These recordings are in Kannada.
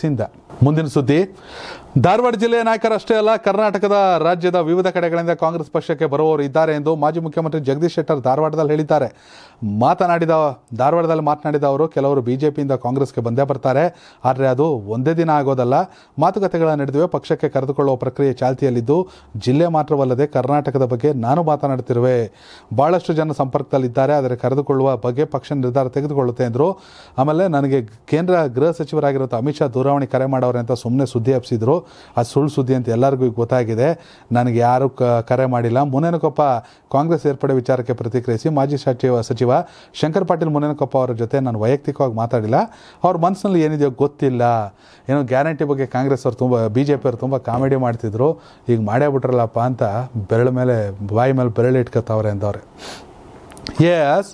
ಸಿಂದ ಮುಂದಿನ ಸುದ್ದಿ ಧಾರವಾಡ ಜಿಲ್ಲೆಯ ನಾಯಕರಷ್ಟೇ ಅಲ್ಲ ಕರ್ನಾಟಕದ ರಾಜ್ಯದ ವಿವಿಧ ಕಡೆಗಳಿಂದ ಕಾಂಗ್ರೆಸ್ ಪಕ್ಷಕ್ಕೆ ಬರುವವರು ಇದ್ದಾರೆ ಎಂದು ಮಾಜಿ ಮುಖ್ಯಮಂತ್ರಿ ಜಗದೀಶ್ ಶೆಟ್ಟರ್ ಧಾರವಾಡದಲ್ಲಿ ಹೇಳಿದ್ದಾರೆ ಮಾತನಾಡಿದ ಧಾರವಾಡದಲ್ಲಿ ಮಾತನಾಡಿದ ಅವರು ಕೆಲವರು ಬಿಜೆಪಿಯಿಂದ ಕಾಂಗ್ರೆಸ್ಗೆ ಬಂದೇ ಬರ್ತಾರೆ ಆದರೆ ಅದು ಒಂದೇ ದಿನ ಆಗೋದಲ್ಲ ಮಾತುಕತೆಗಳ ನಡೆದಿವೆ ಪಕ್ಷಕ್ಕೆ ಕರೆದುಕೊಳ್ಳುವ ಪ್ರಕ್ರಿಯೆ ಚಾಲ್ತಿಯಲ್ಲಿದ್ದು ಜಿಲ್ಲೆ ಮಾತ್ರವಲ್ಲದೆ ಕರ್ನಾಟಕದ ಬಗ್ಗೆ ನಾನು ಮಾತನಾಡುತ್ತಿರುವೆ ಭಾಳಷ್ಟು ಜನ ಸಂಪರ್ಕದಲ್ಲಿದ್ದಾರೆ ಆದರೆ ಕರೆದುಕೊಳ್ಳುವ ಬಗ್ಗೆ ಪಕ್ಷ ನಿರ್ಧಾರ ತೆಗೆದುಕೊಳ್ಳುತ್ತೆ ಎಂದರು ಆಮೇಲೆ ನನಗೆ ಕೇಂದ್ರ ಗೃಹ ಸಚಿವರಾಗಿರುವಂಥ ಅಮಿತ್ ಶಾ ದೂರವಾಣಿ ಕರೆ ಮಾಡೋರೆ ಅಂತ ಸುಮ್ಮನೆ ಸುದ್ದಿ ಹಬ್ಸಿದ್ರು ಅದು ಸುಳ್ಳು ಸುದ್ದಿ ಅಂತ ಎಲ್ಲರಿಗೂ ಈಗ ಗೊತ್ತಾಗಿದೆ ನನಗೆ ಯಾರೂ ಕರೆ ಮಾಡಿಲ್ಲ ಮುನೇನಕೊಪ್ಪ ಕಾಂಗ್ರೆಸ್ ಏರ್ಪಡೆ ವಿಚಾರಕ್ಕೆ ಪ್ರತಿಕ್ರಿಯಿಸಿ ಮಾಜಿ ಸಚಿವ ಸಚಿವ ಶಂಕರ್ ಪಾಟೀಲ್ ಮುನೇನಕೊಪ್ಪ ಅವರ ಜೊತೆ ನಾನು ವೈಯಕ್ತಿಕವಾಗಿ ಮಾತಾಡಿಲ್ಲ ಅವ್ರ ಮನಸ್ಸಿನಲ್ಲಿ ಏನಿದೆಯೋ ಗೊತ್ತಿಲ್ಲ ಏನೋ ಗ್ಯಾರಂಟಿ ಬಗ್ಗೆ ಕಾಂಗ್ರೆಸ್ ಅವರು ತುಂಬ ಬಿ ಜೆ ಪಿಯವ್ರು ತುಂಬ ಕಾಮಿಡಿ ಮಾಡ್ತಿದ್ರು ಈಗ ಮಾಡೇ ಬಿಟ್ರಲ್ಲಪ್ಪ ಅಂತ ಬೆರಳು ಮೇಲೆ ಬಾಯಿ ಮೇಲೆ ಬೆರಳು ಇಟ್ಕೊತಾವ್ರೆ ಅಂದವ್ರೆ ಎಸ್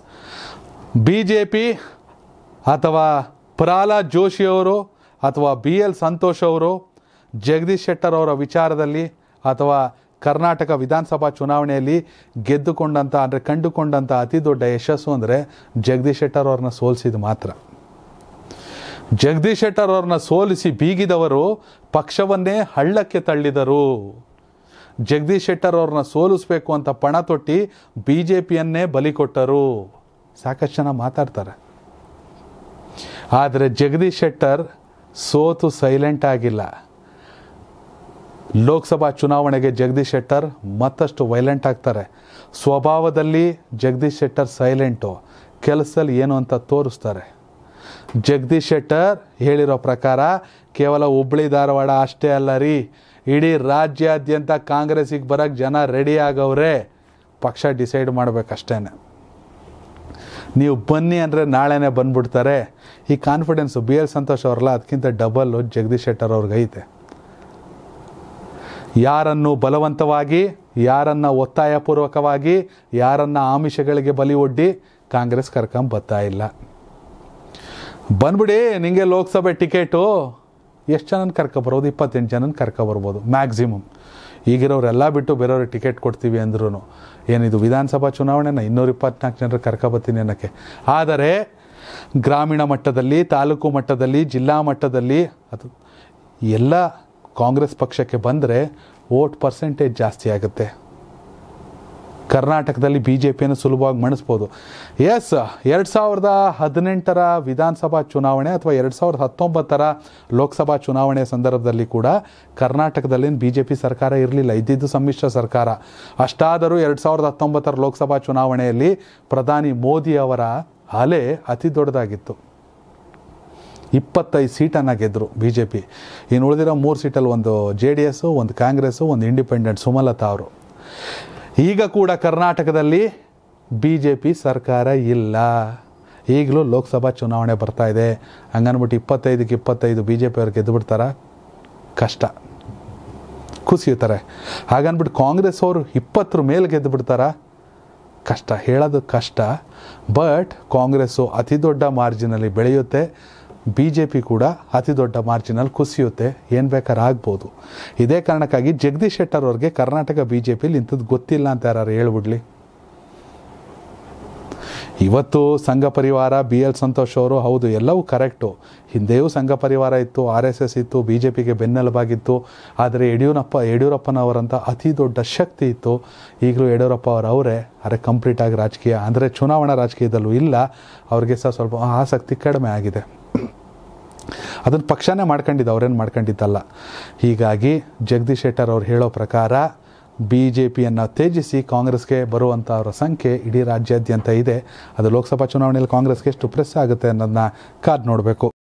ಬಿ ಜೆ ಪಿ ಅಥವಾ ಪ್ರಹ್ಲಾದ್ ಜೋಶಿಯವರು ಅಥವಾ ಬಿ ಎಲ್ ಸಂತೋಷ್ ಅವರು ಜಗದೀಶ್ ಶೆಟ್ಟರ್ ಅವರ ವಿಚಾರದಲ್ಲಿ ಅಥವಾ ಕರ್ನಾಟಕ ವಿಧಾನಸಭಾ ಚುನಾವಣೆಯಲ್ಲಿ ಗೆದ್ದುಕೊಂಡಂಥ ಅಂದರೆ ಕಂಡುಕೊಂಡಂಥ ಅತಿ ದೊಡ್ಡ ಯಶಸ್ಸು ಅಂದರೆ ಜಗದೀಶ್ ಶೆಟ್ಟರ್ ಅವ್ರನ್ನ ಸೋಲಿಸಿದ ಮಾತ್ರ ಜಗದೀಶ್ ಶೆಟ್ಟರ್ ಅವ್ರನ್ನ ಸೋಲಿಸಿ ಬೀಗಿದವರು ಪಕ್ಷವನ್ನೇ ಹಳ್ಳಕ್ಕೆ ತಳ್ಳಿದರು ಜಗದೀಶ್ ಶೆಟ್ಟರ್ ಅವ್ರನ್ನ ಸೋಲಿಸಬೇಕು ಅಂತ ಪಣ ತೊಟ್ಟಿ ಬಿ ಜೆ ಪಿಯನ್ನೇ ಬಲಿ ಕೊಟ್ಟರು ಸಾಕಷ್ಟು ಜನ ಮಾತಾಡ್ತಾರೆ ಆದರೆ ಜಗದೀಶ್ ಶೆಟ್ಟರ್ ಸೋತು ಸೈಲೆಂಟ್ ಆಗಿಲ್ಲ ಲೋಕಸಭಾ ಚುನಾವಣೆಗೆ ಜಗದೀಶ್ ಶೆಟ್ಟರ್ ಮತ್ತಷ್ಟು ವೈಲೆಂಟ್ ಆಗ್ತಾರೆ ಸ್ವಭಾವದಲ್ಲಿ ಜಗದೀಶ್ ಶೆಟ್ಟರ್ ಸೈಲೆಂಟು ಕೆಲಸದಲ್ಲಿ ಏನು ಅಂತ ತೋರಿಸ್ತಾರೆ ಜಗದೀಶ್ ಶೆಟ್ಟರ್ ಹೇಳಿರೋ ಪ್ರಕಾರ ಕೇವಲ ಹುಬ್ಳಿ ಧಾರವಾಡ ಅಷ್ಟೇ ಅಲ್ಲ ರೀ ಇಡೀ ರಾಜ್ಯಾದ್ಯಂತ ಕಾಂಗ್ರೆಸ್ಸಿಗೆ ಬರೋಕ್ಕೆ ಜನ ರೆಡಿ ಆಗವ್ರೆ ಪಕ್ಷ ಡಿಸೈಡ್ ಮಾಡಬೇಕಷ್ಟೇ ನೀವು ಬನ್ನಿ ಅಂದರೆ ನಾಳೆನೇ ಬಂದ್ಬಿಡ್ತಾರೆ ಈ ಕಾನ್ಫಿಡೆನ್ಸು ಬಿ ಎಲ್ ಸಂತೋಷ್ ಅವ್ರಲ್ಲ ಅದಕ್ಕಿಂತ ಡಬಲ್ ಜಗದೀಶ್ ಶೆಟ್ಟರ್ ಅವ್ರಿಗೈತೆ ಯಾರನ್ನು ಬಲವಂತವಾಗಿ ಯಾರನ್ನು ಒತ್ತಾಯಪೂರ್ವಕವಾಗಿ ಯಾರನ್ನು ಆಮಿಷಗಳಿಗೆ ಬಲಿ ಒಡ್ಡಿ ಕಾಂಗ್ರೆಸ್ ಕರ್ಕೊಂಡು ಬರ್ತಾ ಇಲ್ಲ ಬಂದ್ಬಿಡಿ ನಿಮಗೆ ಲೋಕಸಭೆ ಟಿಕೆಟು ಎಷ್ಟು ಜನನ ಕರ್ಕೊಬರ್ಬೋದು ಇಪ್ಪತ್ತೆಂಟು ಜನನ ಕರ್ಕೊಬರ್ಬೋದು ಮ್ಯಾಕ್ಸಿಮಮ್ ಈಗಿರೋರೆಲ್ಲ ಬಿಟ್ಟು ಬೇರೆಯವ್ರಿಗೆ ಟಿಕೆಟ್ ಕೊಡ್ತೀವಿ ಅಂದ್ರೂ ಏನಿದು ವಿಧಾನಸಭಾ ಚುನಾವಣೆನ ಇನ್ನೂರು ಇಪ್ಪತ್ನಾಲ್ಕು ಜನರ ಕರ್ಕೊಬತ್ತೀನಿ ಅನ್ನೋಕ್ಕೆ ಆದರೆ ಗ್ರಾಮೀಣ ಮಟ್ಟದಲ್ಲಿ ತಾಲೂಕು ಮಟ್ಟದಲ್ಲಿ ಜಿಲ್ಲಾ ಮಟ್ಟದಲ್ಲಿ ಅದು ಎಲ್ಲ ಕಾಂಗ್ರೆಸ್ ಪಕ್ಷಕ್ಕೆ ಬಂದರೆ ಓಟ್ ಪರ್ಸೆಂಟೇಜ್ ಜಾಸ್ತಿ ಆಗುತ್ತೆ ಕರ್ನಾಟಕದಲ್ಲಿ ಬಿ ಜೆ ಪಿಯನ್ನು ಸುಲಭವಾಗಿ ಮಣಿಸ್ಬೋದು ಎಸ್ ಎರಡು ಸಾವಿರದ ಹದಿನೆಂಟರ ವಿಧಾನಸಭಾ ಚುನಾವಣೆ ಅಥವಾ ಎರಡು ಸಾವಿರದ ಹತ್ತೊಂಬತ್ತರ ಲೋಕಸಭಾ ಚುನಾವಣೆ ಸಂದರ್ಭದಲ್ಲಿ ಕೂಡ ಕರ್ನಾಟಕದಲ್ಲಿ ಬಿ ಜೆ ಪಿ ಸರ್ಕಾರ ಇರಲಿಲ್ಲ ಇದ್ದಿದ್ದು ಸಮ್ಮಿಶ್ರ ಸರ್ಕಾರ ಅಷ್ಟಾದರೂ ಎರಡು ಸಾವಿರದ ಹತ್ತೊಂಬತ್ತರ ಲೋಕಸಭಾ ಚುನಾವಣೆಯಲ್ಲಿ ಪ್ರಧಾನಿ ಮೋದಿ ಅವರ ಅಲೆ ಅತಿ ದೊಡ್ಡದಾಗಿತ್ತು ಇಪ್ಪತ್ತೈದು ಸೀಟನ್ನು ಗೆದ್ದರು ಬಿ ಜೆ ಪಿ ಇನ್ನು ಉಳಿದಿರೋ ಮೂರು ಸೀಟಲ್ಲಿ ಒಂದು ಜೆ ಡಿ ಎಸ್ಸು ಒಂದು ಕಾಂಗ್ರೆಸ್ಸು ಒಂದು ಇಂಡಿಪೆಂಡೆಂಟ್ ಸುಮಲತಾ ಅವರು ಈಗ ಕೂಡ ಕರ್ನಾಟಕದಲ್ಲಿ ಬಿ ಜೆ ಪಿ ಸರ್ಕಾರ ಇಲ್ಲ ಈಗಲೂ ಲೋಕಸಭಾ ಚುನಾವಣೆ ಬರ್ತಾ ಇದೆ ಹಂಗನ್ಬಿಟ್ಟು ಇಪ್ಪತ್ತೈದಕ್ಕೆ ಇಪ್ಪತ್ತೈದು ಬಿ ಜೆ ಪಿಯವ್ರು ಗೆದ್ದು ಬಿಡ್ತಾರ ಕಷ್ಟ ಕುಸಿಯುತ್ತಾರೆ ಹಾಗನ್ಬಿಟ್ಟು ಕಾಂಗ್ರೆಸ್ ಅವರು ಇಪ್ಪತ್ತರ ಮೇಲೆ ಗೆದ್ದು ಕಷ್ಟ ಹೇಳೋದು ಕಷ್ಟ ಬಟ್ ಕಾಂಗ್ರೆಸ್ಸು ಅತಿ ದೊಡ್ಡ ಮಾರ್ಜಿನಲ್ಲಿ ಬೆಳೆಯುತ್ತೆ ಬಿ ಜೆ ಪಿ ಕೂಡ ಅತಿ ದೊಡ್ಡ ಮಾರ್ಜಿನಲ್ಲಿ ಕುಸಿಯುತ್ತೆ ಏನು ಬೇಕಾದ್ರೆ ಆಗ್ಬೋದು ಇದೇ ಕಾರಣಕ್ಕಾಗಿ ಜಗದೀಶ್ ಶೆಟ್ಟರ್ ಅವ್ರಿಗೆ ಕರ್ನಾಟಕ ಬಿ ಜೆ ಪಿಲಿ ಇಂಥದ್ದು ಗೊತ್ತಿಲ್ಲ ಅಂತ ಯಾರು ಹೇಳ್ಬಿಡ್ಲಿ ಇವತ್ತು ಸಂಘ ಪರಿವಾರ ಬಿ ಎಲ್ ಸಂತೋಷ್ ಅವರು ಹೌದು ಎಲ್ಲವೂ ಕರೆಕ್ಟು ಹಿಂದೆಯೂ ಸಂಘ ಪರಿವಾರ ಇತ್ತು ಆರ್ ಎಸ್ ಎಸ್ ಇತ್ತು ಬಿ ಜೆ ಪಿಗೆ ಬೆನ್ನೆಲುಬಾಗಿತ್ತು ಆದರೆ ಯಡಿಯೂರಪ್ಪ ಯಡಿಯೂರಪ್ಪನವರಂಥ ಅತಿ ದೊಡ್ಡ ಶಕ್ತಿ ಇತ್ತು ಈಗಲೂ ಯಡಿಯೂರಪ್ಪ ಅವರು ಅವರೇ ಅರೆ ಕಂಪ್ಲೀಟಾಗಿ ರಾಜಕೀಯ ಅಂದರೆ ಚುನಾವಣಾ ರಾಜಕೀಯದಲ್ಲೂ ಇಲ್ಲ ಅವ್ರಿಗೆ ಸಹ ಸ್ವಲ್ಪ ಆಸಕ್ತಿ ಕಡಿಮೆ ಆಗಿದೆ ಅದನ್ನು ಪಕ್ಷನೇ ಮಾಡ್ಕೊಂಡಿದ್ದ ಅವ್ರೇನು ಮಾಡ್ಕೊಂಡಿದ್ದಲ್ಲ ಹೀಗಾಗಿ ಜಗದೀಶ್ ಶೆಟ್ಟರ್ ಅವ್ರು ಹೇಳೋ ಪ್ರಕಾರ ಬಿ ಜೆ ಪಿಯನ್ನು ತ್ಯಜಿಸಿ ಕಾಂಗ್ರೆಸ್ಗೆ ಬರುವಂಥವ್ರ ಸಂಖ್ಯೆ ಇಡೀ ರಾಜ್ಯಾದ್ಯಂತ ಇದೆ ಅದು ಲೋಕಸಭಾ ಚುನಾವಣೆಯಲ್ಲಿ ಕಾಂಗ್ರೆಸ್ಗೆ ಎಷ್ಟು ಪ್ರೆಸ್ ಆಗುತ್ತೆ ಅನ್ನೋದನ್ನ ಕಾದು ನೋಡಬೇಕು